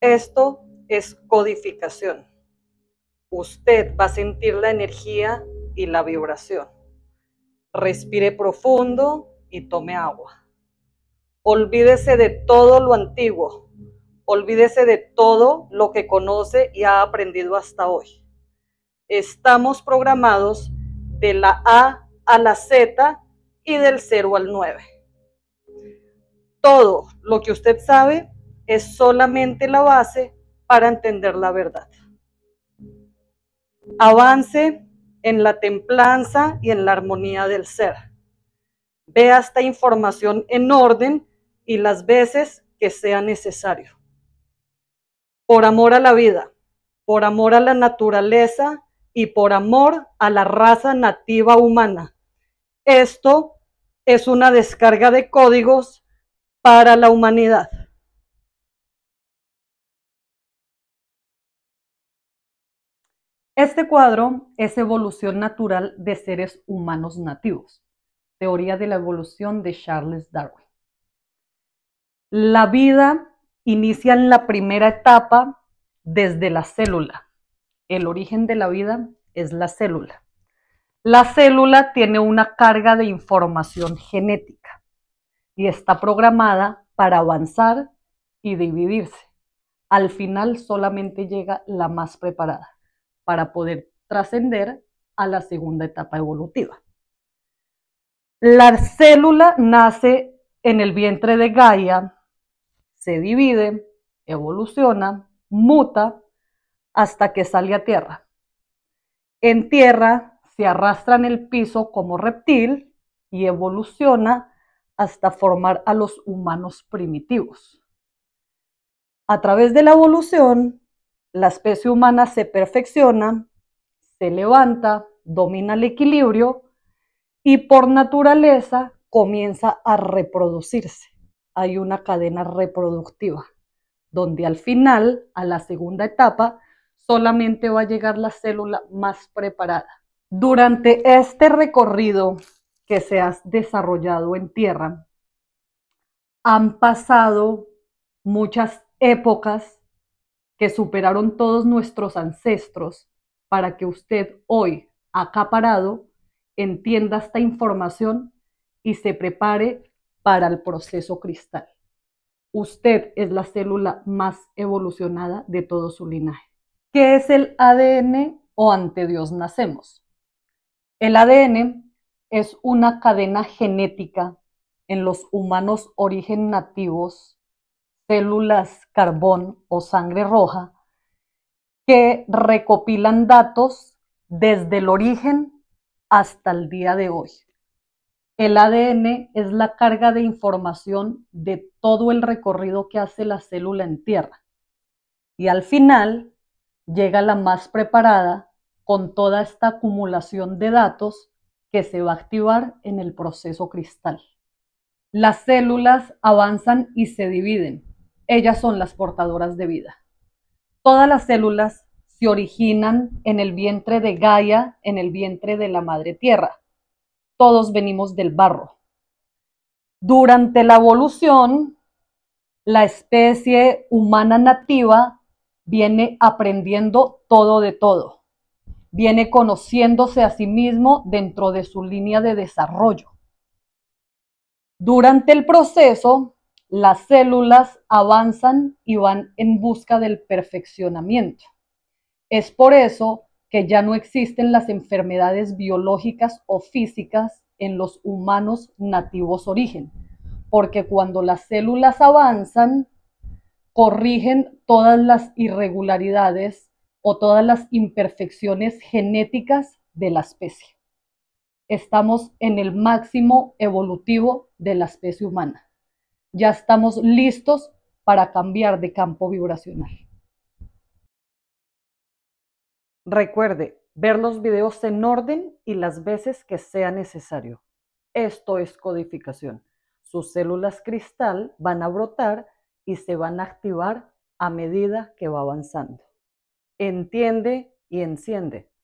Esto es codificación. Usted va a sentir la energía y la vibración. Respire profundo y tome agua. Olvídese de todo lo antiguo. Olvídese de todo lo que conoce y ha aprendido hasta hoy. Estamos programados de la A a la Z y del 0 al 9. Todo lo que usted sabe es solamente la base para entender la verdad. Avance en la templanza y en la armonía del ser. Vea esta información en orden y las veces que sea necesario. Por amor a la vida, por amor a la naturaleza y por amor a la raza nativa humana. Esto es una descarga de códigos para la humanidad. Este cuadro es Evolución Natural de Seres Humanos Nativos, teoría de la evolución de Charles Darwin. La vida inicia en la primera etapa desde la célula. El origen de la vida es la célula. La célula tiene una carga de información genética y está programada para avanzar y dividirse. Al final solamente llega la más preparada para poder trascender a la segunda etapa evolutiva. La célula nace en el vientre de Gaia, se divide, evoluciona, muta, hasta que sale a tierra. En tierra se arrastra en el piso como reptil y evoluciona hasta formar a los humanos primitivos. A través de la evolución, la especie humana se perfecciona, se levanta, domina el equilibrio y por naturaleza comienza a reproducirse. Hay una cadena reproductiva, donde al final, a la segunda etapa, solamente va a llegar la célula más preparada. Durante este recorrido que se ha desarrollado en tierra, han pasado muchas épocas que superaron todos nuestros ancestros para que usted hoy, acá parado, entienda esta información y se prepare para el proceso cristal. Usted es la célula más evolucionada de todo su linaje. ¿Qué es el ADN o ante Dios nacemos? El ADN es una cadena genética en los humanos origen nativos células carbón o sangre roja, que recopilan datos desde el origen hasta el día de hoy. El ADN es la carga de información de todo el recorrido que hace la célula en tierra. Y al final llega la más preparada con toda esta acumulación de datos que se va a activar en el proceso cristal. Las células avanzan y se dividen, ellas son las portadoras de vida. Todas las células se originan en el vientre de Gaia, en el vientre de la Madre Tierra. Todos venimos del barro. Durante la evolución, la especie humana nativa viene aprendiendo todo de todo. Viene conociéndose a sí mismo dentro de su línea de desarrollo. Durante el proceso, las células avanzan y van en busca del perfeccionamiento. Es por eso que ya no existen las enfermedades biológicas o físicas en los humanos nativos origen, porque cuando las células avanzan, corrigen todas las irregularidades o todas las imperfecciones genéticas de la especie. Estamos en el máximo evolutivo de la especie humana ya estamos listos para cambiar de campo vibracional. Recuerde ver los videos en orden y las veces que sea necesario. Esto es codificación. Sus células cristal van a brotar y se van a activar a medida que va avanzando. Entiende y enciende.